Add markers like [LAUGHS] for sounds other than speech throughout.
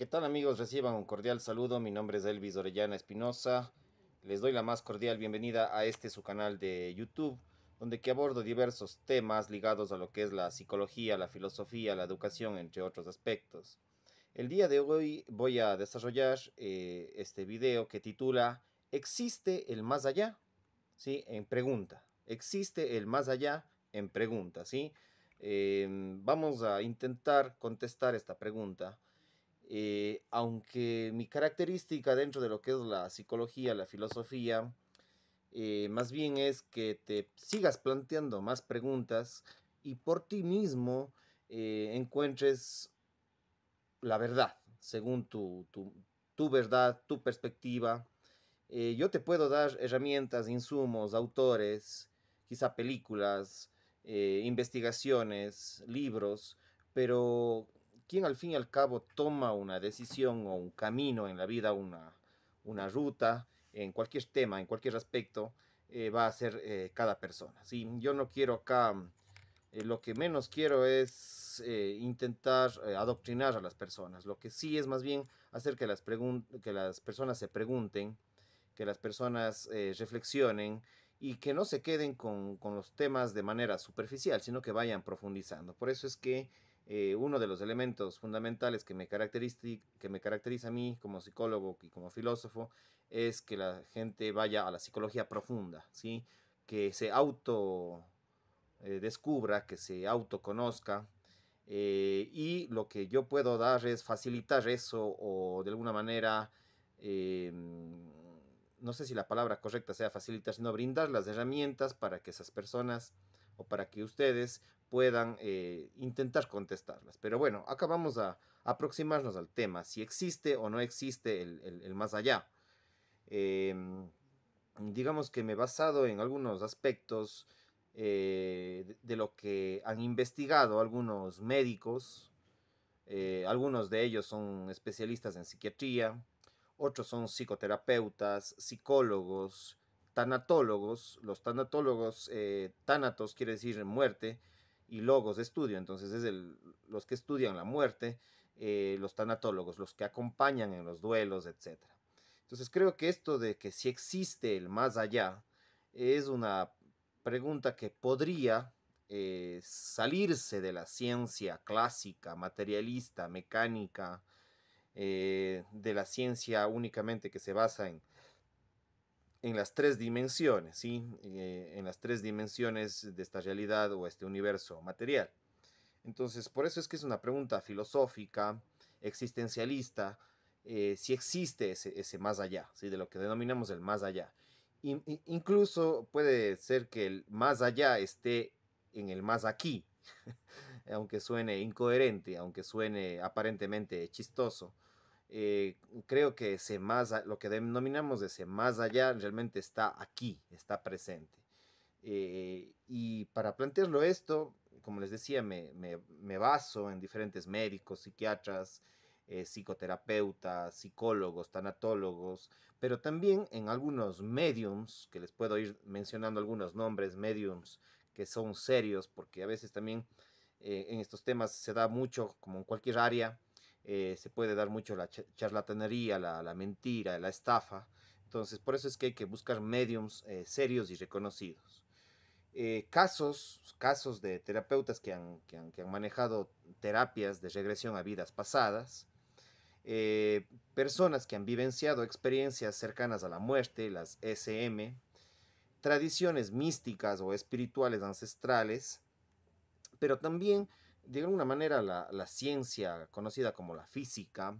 ¿Qué tal amigos? Reciban un cordial saludo. Mi nombre es Elvis Orellana Espinosa. Les doy la más cordial bienvenida a este su canal de YouTube, donde que abordo diversos temas ligados a lo que es la psicología, la filosofía, la educación, entre otros aspectos. El día de hoy voy a desarrollar eh, este video que titula ¿Existe el más allá? ¿Sí? En pregunta. ¿Existe el más allá? En pregunta, ¿sí? Em, vamos a intentar contestar esta pregunta eh, aunque mi característica dentro de lo que es la psicología, la filosofía, eh, más bien es que te sigas planteando más preguntas y por ti mismo eh, encuentres la verdad, según tu, tu verdad, tu perspectiva. yo te puedo dar herramientas, insumos, autores, quizá películas, investigaciones, libros, pero quien al fin y al cabo toma una decisión o un camino en la vida, una, una ruta, en cualquier tema, en cualquier aspecto, eh, va a ser eh, cada persona. ¿sí? Yo no quiero acá, mm, eh, lo que menos quiero es intentar adoctrinar a las personas. Lo que sí es más bien hacer que las, que las personas se pregunten, que las personas reflexionen y que no se queden con, con los temas de manera superficial, sino que vayan profundizando. Por eso es que eh, uno de los elementos fundamentales que me, que me caracteriza a mí como psicólogo y como filósofo es que la gente vaya a la psicología profunda, ¿sí? que se auto eh, descubra, que se autoconozca. Eh, y lo que yo puedo dar es facilitar eso o de alguna manera, em, no sé si la palabra correcta sea facilitar, sino brindar las herramientas para que esas personas o para que ustedes puedan eh, intentar contestarlas. Pero bueno, acá vamos a aproximarnos al tema, si existe o no existe el, más allá. Em, digamos que me he basado en algunos aspectos eh, de, lo que han investigado algunos médicos, eh, algunos de ellos son especialistas en psiquiatría, otros son psicoterapeutas, psicólogos, tanatólogos, los tanatólogos, eh, tanatos quiere decir muerte y logos de estudio, entonces es los que estudian la muerte, eh, los tanatólogos, los que acompañan en los duelos, etc. Entonces creo que esto de que si existe el más allá es una pregunta que podría eh, salirse de la ciencia clásica, materialista, mecánica, de la ciencia únicamente que se basa en en las tres dimensiones, ¿sí? Eh, en las tres dimensiones de esta realidad o este universo material. Entonces, por eso es que es una pregunta filosófica, existencialista, eh, si existe ese, más allá, ¿sí? de lo que denominamos el más allá. incluso puede ser que el más allá esté en el más aquí, [LAUGHS] aunque suene incoherente, aunque suene aparentemente chistoso eh, creo que ese más, lo que denominamos de ese más allá realmente está aquí, está presente. Eh, y para plantearlo esto, como les decía, me, me, baso en diferentes médicos, psiquiatras, eh, psicoterapeutas, psicólogos, tanatólogos, pero también en algunos mediums, que les puedo ir mencionando algunos nombres, mediums que son serios, porque a veces también en estos temas se da mucho, como en cualquier área, eh, se puede dar mucho la charlatanería, la, mentira, la estafa. Entonces, por eso es que hay que buscar mediums eh, serios y reconocidos. Eh, casos, casos de terapeutas que han, que han, manejado terapias de regresión a vidas pasadas, personas que han vivenciado experiencias cercanas a la muerte, las SM, tradiciones místicas o espirituales ancestrales, pero también de alguna manera la, ciencia conocida como la física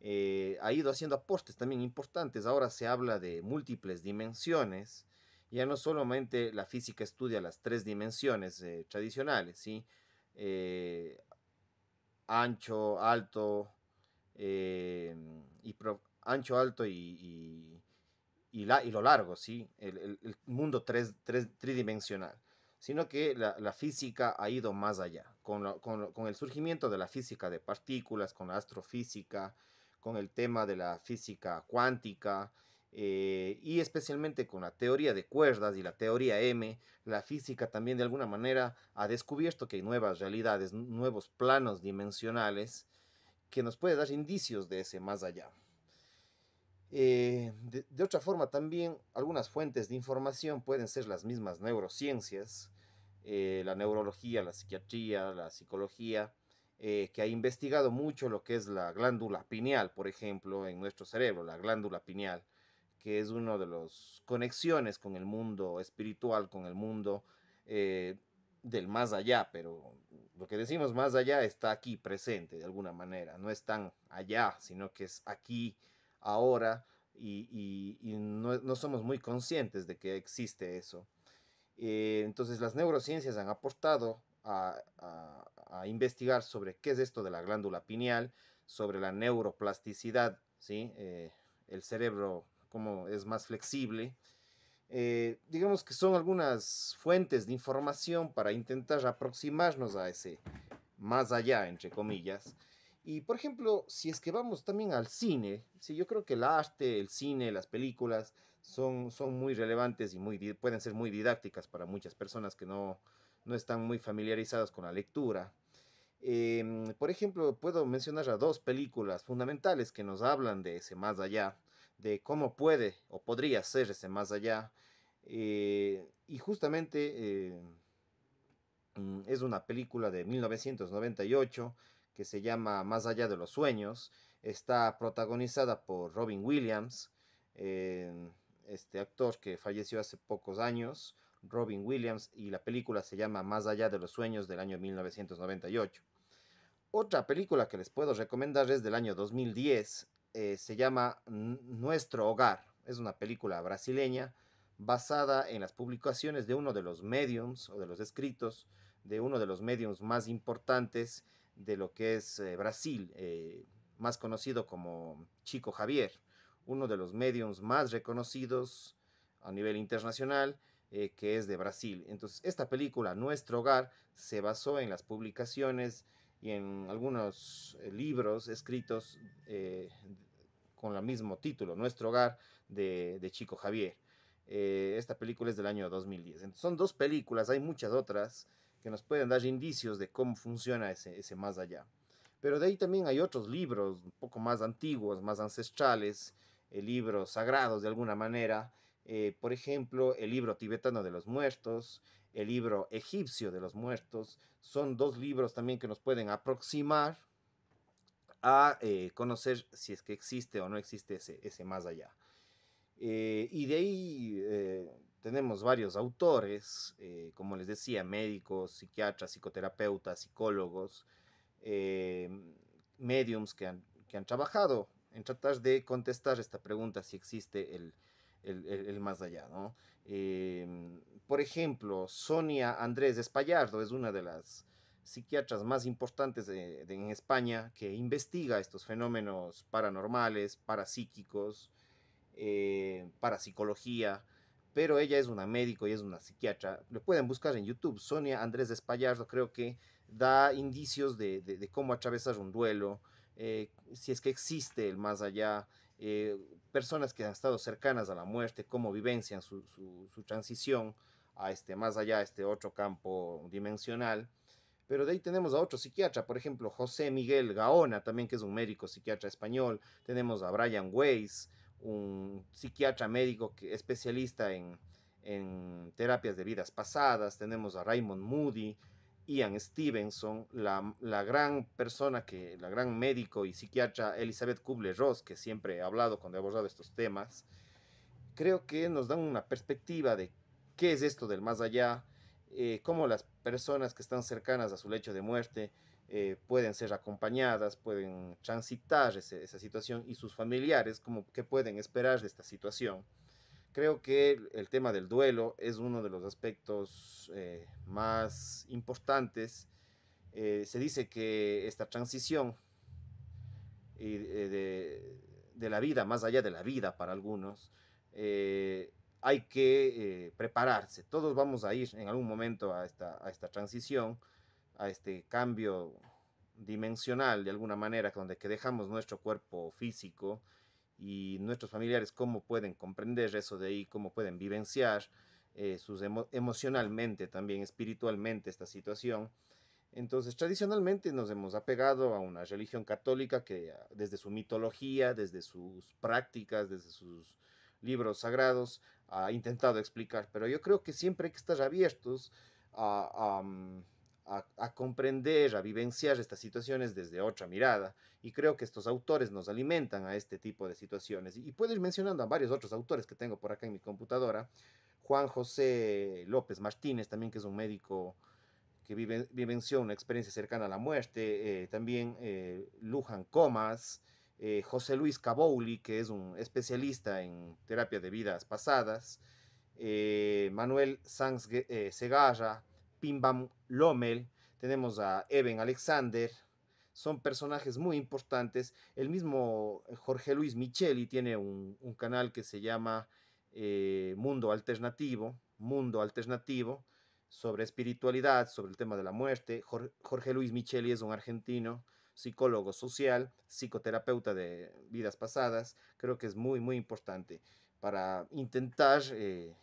eh, ha ido haciendo aportes también importantes. Ahora se habla de múltiples dimensiones. Ya no solamente la física estudia las tres dimensiones eh, tradicionales, ¿sí? Eh, ancho, alto, y ancho, alto y, y, lo largo, ¿sí? el, mundo tridimensional, sino que la física ha ido más allá con, el surgimiento de la física de partículas, con la astrofísica, con el tema de la física cuántica eh, y especialmente con la teoría de cuerdas y la teoría M, la física también de alguna manera ha descubierto que hay nuevas realidades, nuevos planos dimensionales que nos puede dar indicios de ese más allá. Eh, de otra forma, también algunas fuentes de información pueden ser las mismas neurociencias, eh, la neurología, la psiquiatría, la psicología, eh, que ha investigado mucho lo que es la glándula pineal, por ejemplo, en nuestro cerebro, la glándula pineal, que es una de las conexiones con el mundo espiritual, con el mundo eh, del más allá, pero lo que decimos más allá está aquí presente de alguna manera, no es allá, sino que es aquí, ahora, y, no somos muy conscientes de que existe eso. Eh, entonces las neurociencias han aportado a, investigar sobre qué es esto de la glándula pineal, sobre la neuroplasticidad, ¿sí? Eh, el cerebro, cómo es más flexible. Eh, digamos que son algunas fuentes de información para intentar aproximarnos a ese más allá, entre comillas. Y por ejemplo, si es que vamos también al cine, ¿sí? yo creo que el arte, el cine, las películas son, muy relevantes y muy, pueden ser muy didácticas para muchas personas que no, no están muy familiarizadas con la lectura. Em, por ejemplo, puedo mencionar a dos películas fundamentales que nos hablan de ese más allá, de cómo puede o podría ser ese más allá. Eh, y justamente eh, mm, es una película de 1998 que se llama Más allá de los sueños. Está protagonizada por Robin Williams. Em, este actor que falleció hace pocos años, Robin Williams, y la película se llama Más allá de los sueños del año 1998. Otra película que les puedo recomendar es del año 2010, eh, se llama Nuestro Hogar. Es una película brasileña basada en las publicaciones de uno de los mediums o de los escritos de uno de los mediums más importantes de lo que es eh, Brasil, eh, más conocido como Chico Javier uno de los mediums más reconocidos a nivel internacional, eh, que es de Brasil. Entonces, esta película, Nuestro Hogar, se basó en las publicaciones y en algunos eh, libros escritos eh, con el mismo título, Nuestro Hogar, de, Chico Javier. esta película es del año 2010. son dos películas, hay muchas otras que nos pueden dar indicios de cómo funciona ese, ese más allá. Pero de ahí también hay otros libros un poco más antiguos, más ancestrales, eh, libros sagrados de alguna manera, eh, por ejemplo, el libro tibetano de los muertos, el libro egipcio de los muertos, son dos libros también que nos pueden aproximar a eh, conocer si es que existe o no existe ese, más allá. y de ahí tenemos varios autores, como les decía, médicos, psiquiatras, psicoterapeutas, psicólogos, mediums que han, que han trabajado en tratar de contestar esta pregunta si existe el, el, más allá, em, por ejemplo, Sonia Andrés Espallardo es una de las psiquiatras más importantes en España que investiga estos fenómenos paranormales, parapsíquicos, eh, parapsicología, pero ella es una médico y es una psiquiatra. Lo pueden buscar en YouTube. Sonia Andrés Espallardo creo que da indicios de, de, de cómo atravesar un duelo, eh, si es que existe el más allá, eh, personas que han estado cercanas a la muerte, cómo vivencian su, su, transición a este más allá, este otro campo dimensional. Pero de ahí tenemos a otro psiquiatra, por ejemplo, José Miguel Gaona, también que es un médico psiquiatra español. Tenemos a Brian Weiss, un psiquiatra médico que, especialista en, en terapias de vidas pasadas. Tenemos a Raymond Moody, Ian Stevenson, la, gran persona que, la gran médico y psiquiatra Elizabeth Kubler-Ross, que siempre ha hablado cuando ha abordado estos temas, creo que nos dan una perspectiva de qué es esto del más allá, eh, cómo las personas que están cercanas a su lecho de muerte eh, pueden ser acompañadas, pueden transitar esa situación y sus familiares, como qué pueden esperar de esta situación. Creo que el tema del duelo es uno de los aspectos eh, más importantes. Eh, se dice que esta transición eh, de, la vida, más allá de la vida para algunos, hay que prepararse. Todos vamos a ir en algún momento a esta, a esta transición, a este cambio dimensional de alguna manera, donde que dejamos nuestro cuerpo físico y nuestros familiares cómo pueden comprender eso de ahí, cómo pueden vivenciar eh, sus emocionalmente, también espiritualmente esta situación. Entonces, tradicionalmente nos hemos apegado a una religión católica que ah, desde su mitología, desde sus prácticas, desde sus libros sagrados, ha intentado explicar, pero yo creo que siempre hay que estar abiertos a a, comprender, a vivenciar estas situaciones desde otra mirada. Y creo que estos autores nos alimentan a este tipo de situaciones. Y, puedes puedo ir mencionando a varios otros autores que tengo por acá en mi computadora. Juan José López Martínez, también que es un médico que vive, vivenció una experiencia cercana a la muerte. Eh, también eh, Luján Comas. Eh, José Luis Cabouli, que es un especialista en terapia de vidas pasadas, Manuel Sanz Segarra, Pimbam Lomel, tenemos a Eben Alexander, son personajes muy importantes. El mismo eh, Jorge Luis Micheli tiene un, canal que se llama eh, Mundo Alternativo, Mundo Alternativo, sobre espiritualidad, sobre el tema de la muerte. Jorge Luis Micheli es un argentino, psicólogo social, psicoterapeuta de vidas pasadas. Creo que es muy, muy importante para intentar... Eh,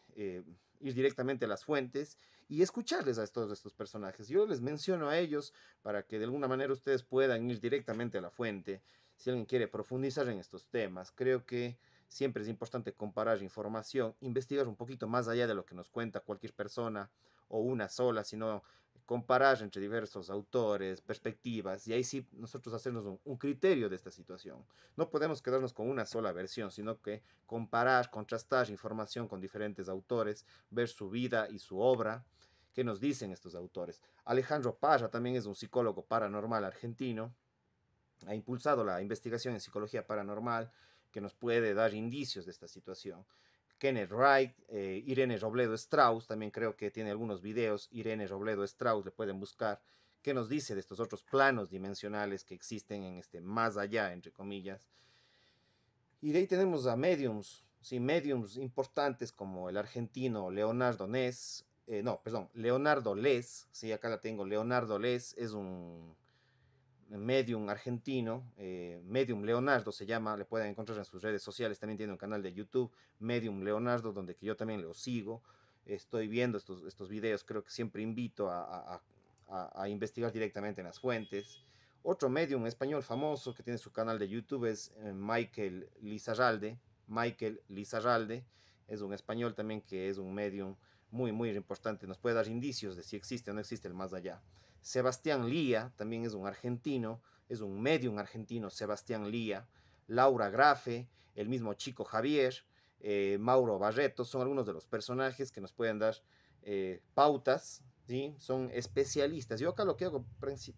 ir directamente a las fuentes y escucharles a todos estos personajes. Yo les menciono a ellos para que de alguna manera ustedes puedan ir directamente a la fuente si alguien quiere profundizar en estos temas. Creo que siempre es importante comparar información, investigar un poquito más allá de lo que nos cuenta cualquier persona o una sola, sino comparar entre diversos autores, perspectivas, y ahí sí nosotros hacernos un, criterio de esta situación. No podemos quedarnos con una sola versión, sino que comparar, contrastar información con diferentes autores, ver su vida y su obra, qué nos dicen estos autores. Alejandro paja también es un psicólogo paranormal argentino, ha impulsado la investigación en psicología paranormal que nos puede dar indicios de esta situación. Kenneth Wright, eh, Irene Robledo Strauss, también creo que tiene algunos videos, Irene Robledo Strauss, le pueden buscar, qué nos dice de estos otros planos dimensionales que existen en este más allá, entre comillas. Y de ahí tenemos a mediums, sí, mediums importantes como el argentino Leonardo Ness, eh, no, perdón, Leonardo Les, sí, acá la tengo, Leonardo Les es un medium argentino, eh, Medium Leonardo se llama, le pueden encontrar en sus redes sociales, también tiene un canal de YouTube, Medium Leonardo, donde que yo también lo sigo, estoy viendo estos, estos videos, creo que siempre invito a, a, a investigar directamente en las fuentes. Otro medium español famoso que tiene su canal de YouTube es eh, Michael Lizarralde. Michael Lizarralde es un español también que es un medium muy, muy importante. Nos puede dar indicios de si existe o no existe el más allá. Sebastián Lía, también es un argentino, es un medium argentino, Sebastián Lía, Laura Grafe, el mismo Chico Javier, eh, Mauro Barreto, son algunos de los personajes que nos pueden dar eh, pautas, ¿sí? son especialistas. Yo acá lo que hago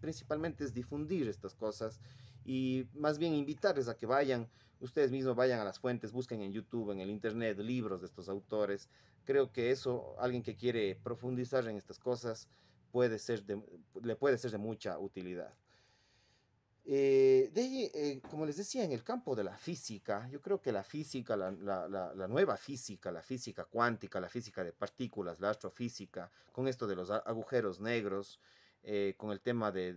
principalmente es difundir estas cosas y más bien invitarles a que vayan, ustedes mismos vayan a las fuentes, busquen en YouTube, en el Internet, libros de estos autores. Creo que eso, alguien que quiere profundizar en estas cosas, puede ser de, le puede ser de mucha utilidad. Eh, eh, como les decía, en el campo de la física, yo creo que la física, la, nueva física, la física cuántica, la física de partículas, la astrofísica, con esto de los agujeros negros, eh, con el tema de,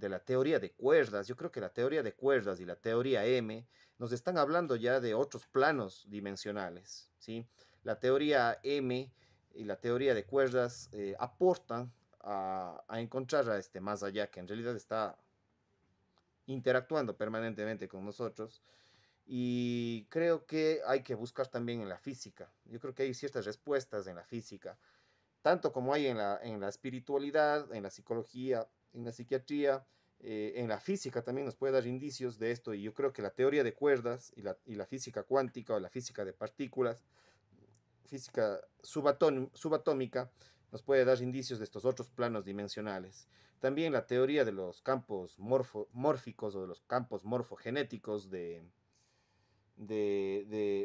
la teoría de cuerdas, yo creo que la teoría de cuerdas y la teoría M nos están hablando ya de otros planos dimensionales. ¿sí? La teoría M y la teoría de cuerdas eh, aportan a, encontrar a este más allá que en realidad está interactuando permanentemente con nosotros y creo que hay que buscar también en la física. Yo creo que hay ciertas respuestas en la física, tanto como hay en la, espiritualidad, en la psicología, en la psiquiatría, eh, en la física también nos puede dar indicios de esto y yo creo que la teoría de cuerdas y la física cuántica o la física de partículas física subatómica nos puede dar indicios de estos otros planos dimensionales. También la teoría de los campos mórficos o de los campos morfogenéticos de,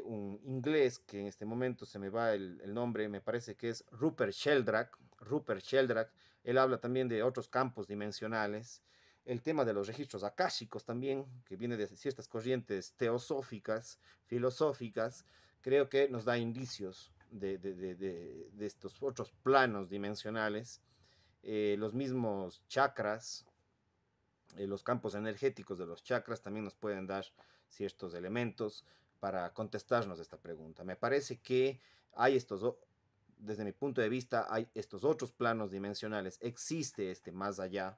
un inglés que en este momento se me va el, nombre, me parece que es Rupert Sheldrake. Rupert Sheldrake, él habla también de otros campos dimensionales. El tema de los registros akáshicos también, que viene de ciertas corrientes teosóficas, filosóficas, creo que nos da indicios de, estos otros planos dimensionales, eh, los mismos chakras, eh, los campos energéticos de los chakras también nos pueden dar ciertos elementos para contestarnos esta pregunta. Me parece que hay estos, desde mi punto de vista, hay estos otros planos dimensionales, existe este más allá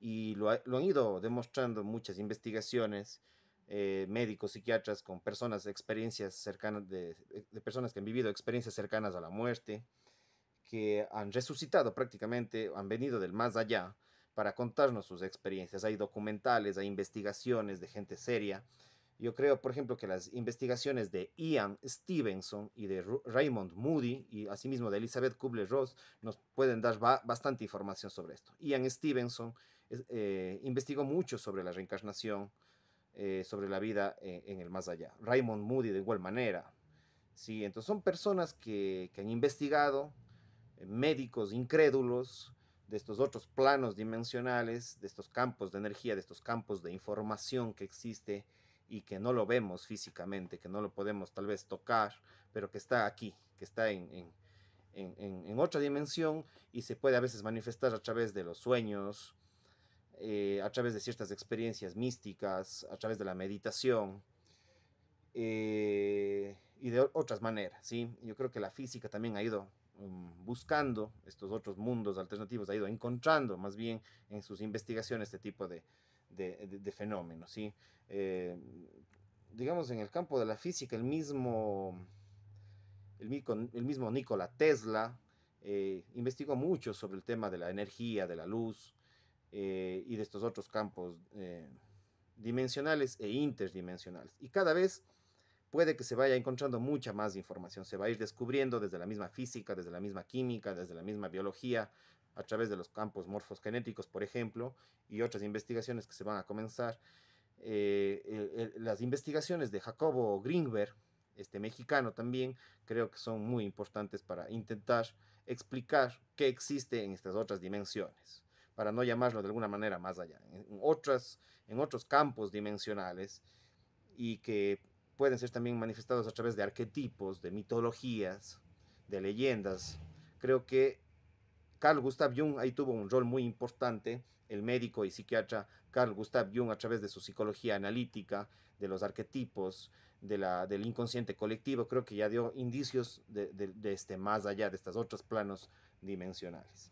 y lo han ido demostrando muchas investigaciones eh, médicos, psiquiatras, con personas, experiencias cercanas, eh, de, personas que han vivido experiencias cercanas a la muerte, que han resucitado prácticamente, han venido del más allá para contarnos sus experiencias. Hay documentales, hay investigaciones de gente seria. Yo creo, por ejemplo, que las investigaciones de Ian Stevenson y de Raymond Moody y asimismo de Elizabeth Kubler-Ross nos pueden dar bastante información sobre esto. Ian Stevenson eh, investigó mucho sobre la reencarnación, eh, sobre la vida eh, en, el más allá. Raymond Moody de igual manera. Sí, entonces son personas que, han investigado, eh, médicos incrédulos de estos otros planos dimensionales, de estos campos de energía, de estos campos de información que existe y que no lo vemos físicamente, que no lo podemos tal vez tocar, pero que está aquí, que está en, otra dimensión y se puede a veces manifestar a través de los sueños, eh, a través de ciertas experiencias místicas, a través de la meditación eh, y de otras maneras. ¿sí? Yo creo que la física también ha ido mm, buscando estos otros mundos alternativos, ha ido encontrando más bien en sus investigaciones este tipo de, de, fenómenos. ¿sí? Eh, digamos, en el campo de la física, el mismo, el, mismo Nikola Tesla investigó mucho sobre el tema de la energía, de la luz, eh, y de estos otros campos eh, dimensionales e interdimensionales. Y cada vez puede que se vaya encontrando mucha más información, se va a ir descubriendo desde la misma física, desde la misma química, desde la misma biología, a través de los campos morfogenéticos, por ejemplo, y otras investigaciones que se van a comenzar. Eh, las investigaciones de Jacobo Greenberg, este mexicano también, creo que son muy importantes para intentar explicar qué existe en estas otras dimensiones para no llamarlo de alguna manera más allá, en, otras, en otros campos dimensionales y que pueden ser también manifestados a través de arquetipos, de mitologías, de leyendas. Creo que Carl Gustav Jung ahí tuvo un rol muy importante, el médico y psiquiatra Carl Gustav Jung a través de su psicología analítica, de los arquetipos, del inconsciente colectivo, creo que ya dio indicios de, de este más allá, de estos otros planos dimensionales.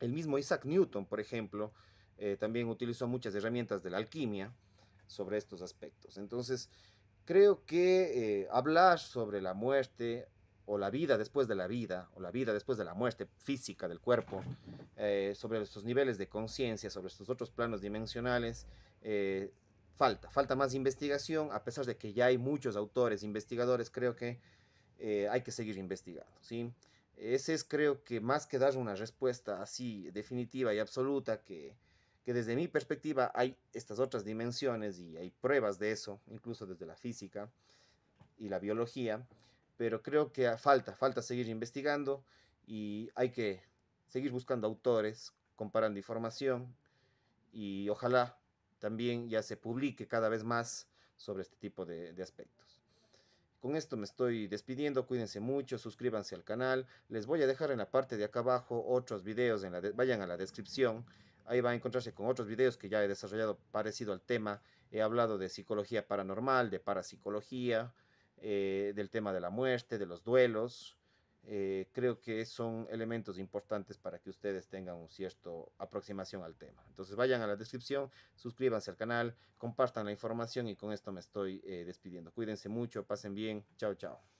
El mismo Isaac Newton, por ejemplo, eh, también utilizó muchas herramientas de la alquimia sobre estos aspectos. Entonces, creo que eh, hablar sobre la muerte o la vida después de la vida, o la vida después de la muerte física del cuerpo, eh, sobre estos niveles de conciencia, sobre estos otros planos dimensionales, falta, falta más investigación, a pesar de que ya hay muchos autores, investigadores, creo que hay que seguir investigando, ¿sí? Ese es creo que más que dar una respuesta así definitiva y absoluta que, desde mi perspectiva hay estas otras dimensiones y hay pruebas de eso, incluso desde la física y la biología, pero creo que falta, falta seguir investigando y hay que seguir buscando autores, comparando información y ojalá también ya se publique cada vez más sobre este tipo de aspectos. Con esto me estoy despidiendo, cuídense mucho, suscríbanse al canal, les voy a dejar en la parte de acá abajo otros videos, en la vayan a la descripción, ahí va a encontrarse con otros videos que ya he desarrollado parecido al tema, he hablado de psicología paranormal, de parapsicología, eh, del tema de la muerte, de los duelos, eh, creo que son elementos importantes para que ustedes tengan un cierto aproximación al tema. Entonces vayan a la descripción, suscríbanse al canal, compartan la información y con esto me estoy eh, despidiendo. Cuídense mucho, pasen bien, chao, chao.